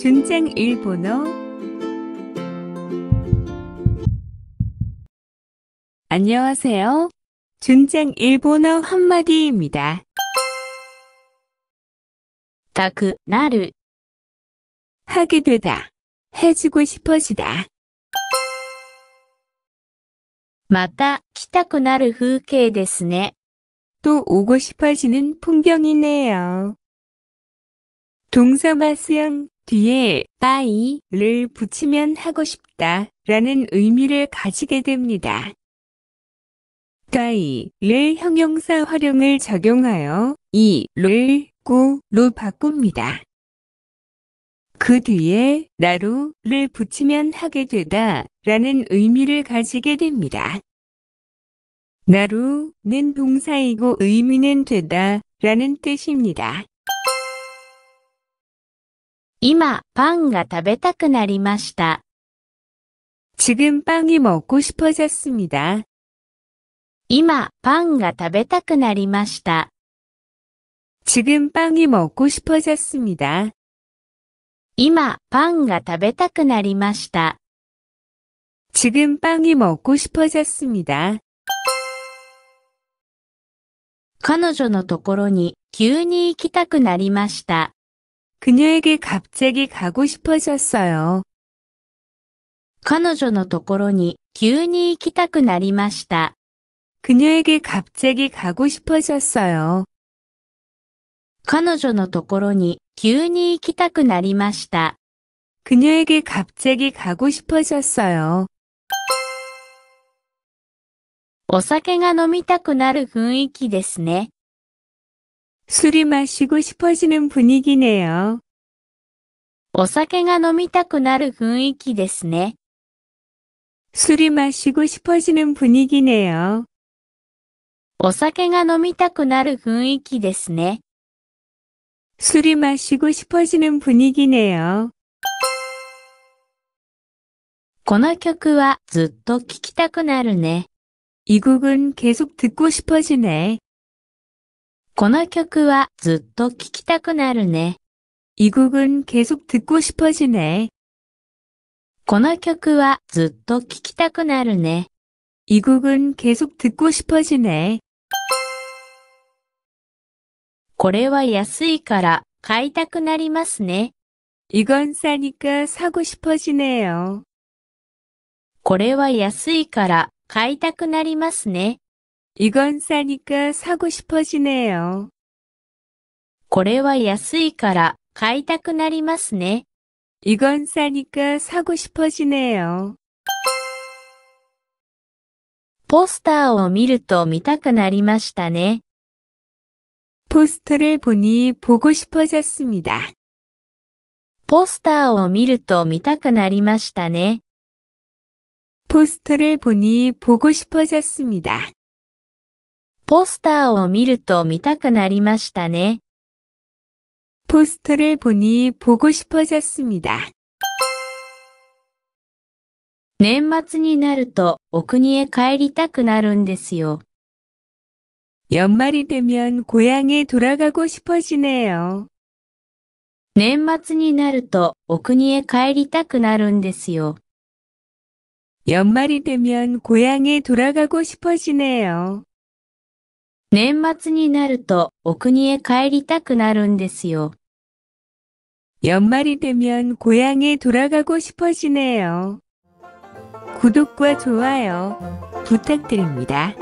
준장 일본어 안녕하세요. 준장 일본어 한마디입니다. 다크 나르 하게 되다 해주고 싶어지다. また来たくなる風景ですね。또 오고 싶어지는 풍경이네요. 동서마스형 뒤에 빠이를 붙이면 하고 싶다 라는 의미를 가지게 됩니다. 까이를 형용사 활용을 적용하여 이를 꾸로 바꿉니다. 그 뒤에 나루를 붙이면 하게 되다 라는 의미를 가지게 됩니다. 나루는 동사이고 의미는 되다 라는 뜻입니다. 今、パンが食べたくなりました。지금빵이먹고싶어졌습니 다。 今、パンが食べたくなりました。지금빵이먹고싶어졌습니 다。 今、パンが食べたくなりました。지금빵이먹고싶어졌습니 다。 彼女のところに急に行きたくなりました。그녀에게갑자기가고싶어졌어요彼女のところに急に行きたくなりました。그녀에게갑자기가고싶어졌어요彼女のところに急に行きたくなりました。그녀에게갑자기가고싶어졌어요お酒が飲みたくなる雰囲気ですね。 술이 마시고 싶어지는 분위기네요. お酒が飲みたくなる雰囲気ですね。 술이 마시고 싶어지는 분위기네요. お酒が飲みたくなる雰囲気ですね。 술이 마시고 싶어지는 분위기네요. この曲はずっと聴きたくなるね。이 곡은 계속 듣고 싶어지네. この曲はずっと聴きたくなるね。이곡은계속듣고싶어지 네。 この曲はずっと聴きたくなるね。이곡은계속듣고싶어지 네。 これは安いから買いたくなりますね。이건싸니까사고싶어지네 요。 これは安いから買いたくなりますね。이건싸니까사고싶어지네これは安いから買いたくなりますね。이건싸니까사고싶어지네ポスターを見ると見たくなりましたね。ポストーを보니보고싶어졌습ポスターを見ると見たくなりましたね。ポスターを보니보고싶어졌습니 다。 ポスターを見ると見たくなりましたね。ポスターを보니보고싶어졌습니 다。 年末になるとお国へ帰りたくなるんですよ。연말이되면고향에돌아가고싶어지네 요。 年末になるとお国へ帰りたくなるんですよ。연말이되면고향에돌아가고싶어지네요年末になるとお国へ帰りたくなるんですよ。연말이되면고향へ돌아가고싶어지네요구독과좋아요부탁드립니다